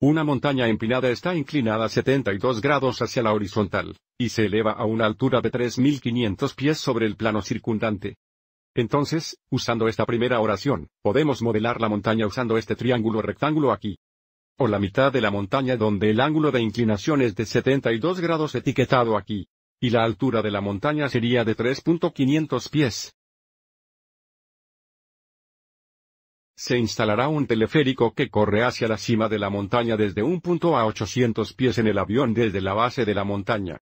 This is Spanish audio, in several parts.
Una montaña empinada está inclinada 72 grados hacia la horizontal, y se eleva a una altura de 3.500 pies sobre el plano circundante. Entonces, usando esta primera oración, podemos modelar la montaña usando este triángulo rectángulo aquí. O la mitad de la montaña donde el ángulo de inclinación es de 72 grados etiquetado aquí. Y la altura de la montaña sería de 3.500 pies. se instalará un teleférico que corre hacia la cima de la montaña desde un punto a 800 pies en el avión desde la base de la montaña.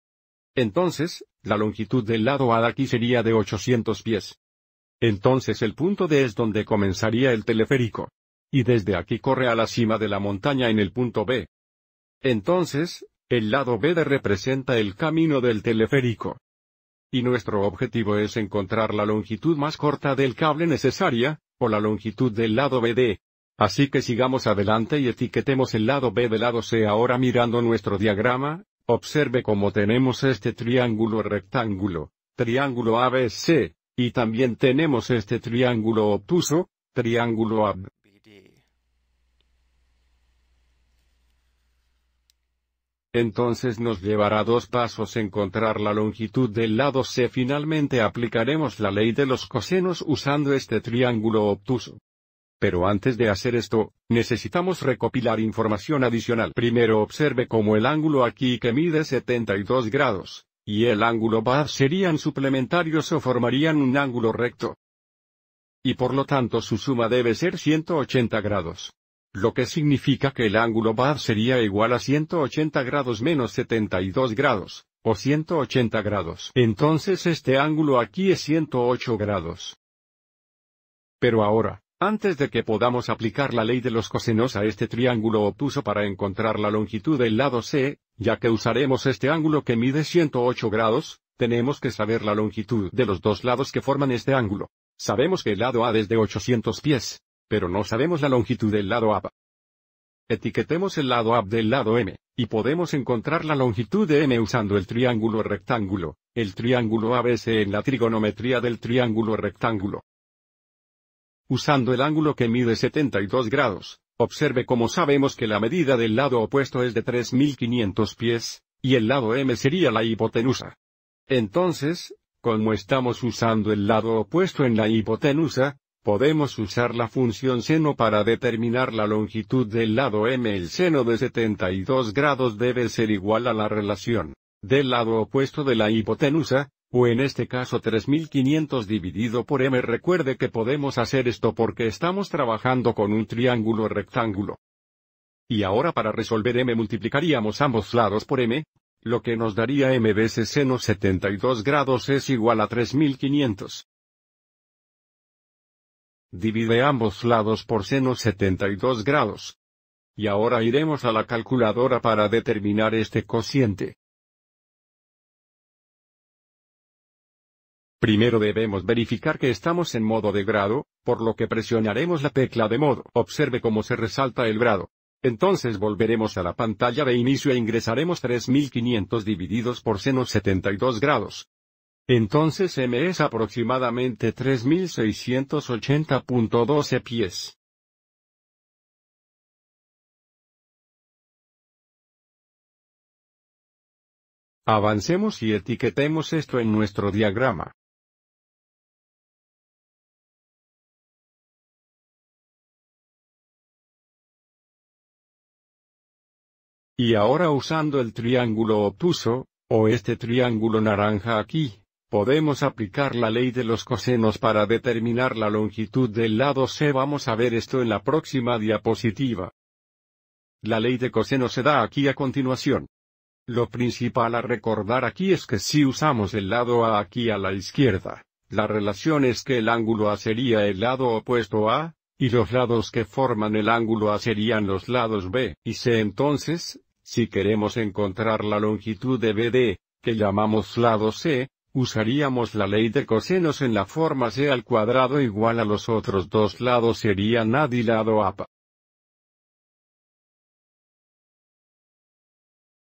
Entonces, la longitud del lado A aquí sería de 800 pies. Entonces el punto D es donde comenzaría el teleférico. Y desde aquí corre a la cima de la montaña en el punto B. Entonces, el lado B de representa el camino del teleférico. Y nuestro objetivo es encontrar la longitud más corta del cable necesaria, o la longitud del lado BD. Así que sigamos adelante y etiquetemos el lado B del lado C ahora mirando nuestro diagrama, observe cómo tenemos este triángulo rectángulo, triángulo ABC, y también tenemos este triángulo obtuso, triángulo AB. entonces nos llevará dos pasos encontrar la longitud del lado C. Finalmente aplicaremos la ley de los cosenos usando este triángulo obtuso. Pero antes de hacer esto, necesitamos recopilar información adicional. Primero observe cómo el ángulo aquí que mide 72 grados, y el ángulo BAD serían suplementarios o formarían un ángulo recto. Y por lo tanto su suma debe ser 180 grados lo que significa que el ángulo BAD sería igual a 180 grados menos 72 grados, o 180 grados. Entonces este ángulo aquí es 108 grados. Pero ahora, antes de que podamos aplicar la ley de los cosenos a este triángulo obtuso para encontrar la longitud del lado C, ya que usaremos este ángulo que mide 108 grados, tenemos que saber la longitud de los dos lados que forman este ángulo. Sabemos que el lado A es de 800 pies, pero no sabemos la longitud del lado AB. Etiquetemos el lado AB del lado M, y podemos encontrar la longitud de M usando el triángulo rectángulo, el triángulo ABC en la trigonometría del triángulo rectángulo. Usando el ángulo que mide 72 grados, observe cómo sabemos que la medida del lado opuesto es de 3500 pies, y el lado M sería la hipotenusa. Entonces, como estamos usando el lado opuesto en la hipotenusa, Podemos usar la función seno para determinar la longitud del lado M. El seno de 72 grados debe ser igual a la relación del lado opuesto de la hipotenusa, o en este caso 3500 dividido por m. Recuerde que podemos hacer esto porque estamos trabajando con un triángulo rectángulo. Y ahora para resolver m multiplicaríamos ambos lados por m, lo que nos daría m veces seno 72 grados es igual a 3500. Divide ambos lados por seno 72 grados. Y ahora iremos a la calculadora para determinar este cociente. Primero debemos verificar que estamos en modo de grado, por lo que presionaremos la tecla de modo. Observe cómo se resalta el grado. Entonces volveremos a la pantalla de inicio e ingresaremos 3500 divididos por seno 72 grados. Entonces m es aproximadamente 3680.12 pies. Avancemos y etiquetemos esto en nuestro diagrama. Y ahora usando el triángulo obtuso, o este triángulo naranja aquí, Podemos aplicar la ley de los cosenos para determinar la longitud del lado C. Vamos a ver esto en la próxima diapositiva. La ley de coseno se da aquí a continuación. Lo principal a recordar aquí es que si usamos el lado A aquí a la izquierda, la relación es que el ángulo A sería el lado opuesto a, y los lados que forman el ángulo A serían los lados B y C. Entonces, si queremos encontrar la longitud de BD, que llamamos lado C, Usaríamos la ley de cosenos en la forma c al cuadrado igual a los otros dos lados serían ad y lado ap.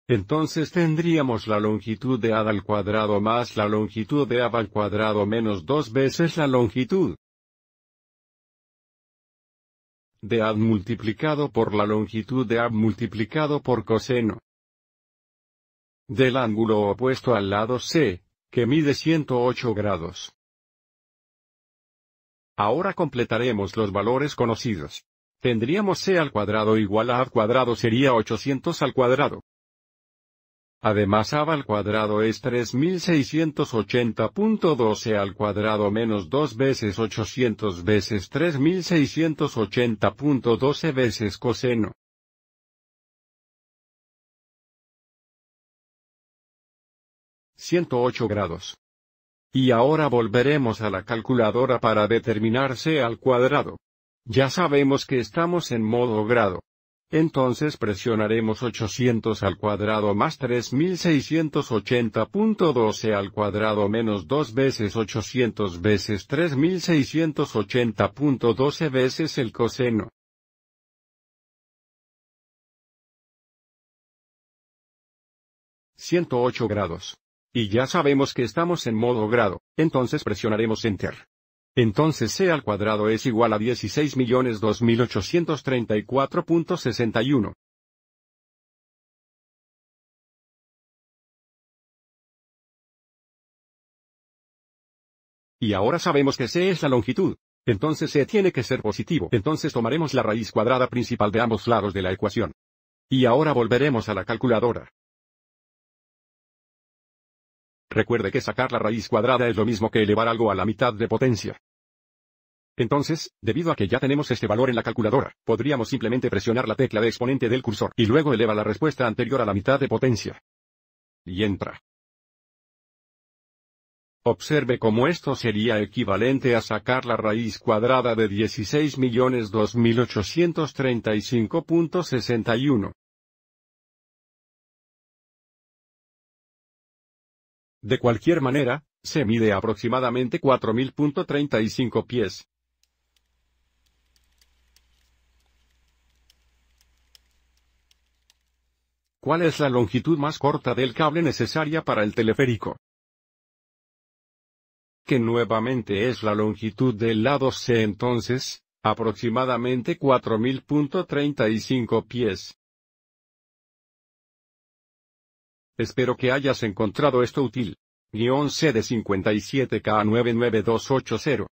Entonces tendríamos la longitud de ad al cuadrado más la longitud de ab al cuadrado menos dos veces la longitud de ad multiplicado por la longitud de ab multiplicado por coseno del ángulo opuesto al lado c, que mide 108 grados. Ahora completaremos los valores conocidos. Tendríamos c al cuadrado igual a a cuadrado sería 800 al cuadrado. Además a al cuadrado es 3680.12 al cuadrado menos 2 veces 800 veces 3680.12 veces coseno. 108 grados. Y ahora volveremos a la calculadora para determinar c al cuadrado. Ya sabemos que estamos en modo grado. Entonces presionaremos 800 al cuadrado más 3680.12 al cuadrado menos 2 veces 800 veces 3680.12 veces el coseno. «108 grados. Y ya sabemos que estamos en modo grado, entonces presionaremos Enter. Entonces C al cuadrado es igual a 16.2834.61. Y ahora sabemos que C es la longitud. Entonces C tiene que ser positivo. Entonces tomaremos la raíz cuadrada principal de ambos lados de la ecuación. Y ahora volveremos a la calculadora. Recuerde que sacar la raíz cuadrada es lo mismo que elevar algo a la mitad de potencia. Entonces, debido a que ya tenemos este valor en la calculadora, podríamos simplemente presionar la tecla de exponente del cursor y luego eleva la respuesta anterior a la mitad de potencia. Y entra. Observe cómo esto sería equivalente a sacar la raíz cuadrada de 16.2835.61. De cualquier manera, se mide aproximadamente 4.000.35 pies. ¿Cuál es la longitud más corta del cable necesaria para el teleférico? Que nuevamente es la longitud del lado C entonces, aproximadamente 4.000.35 pies. Espero que hayas encontrado esto útil. Guión C de 57K99280.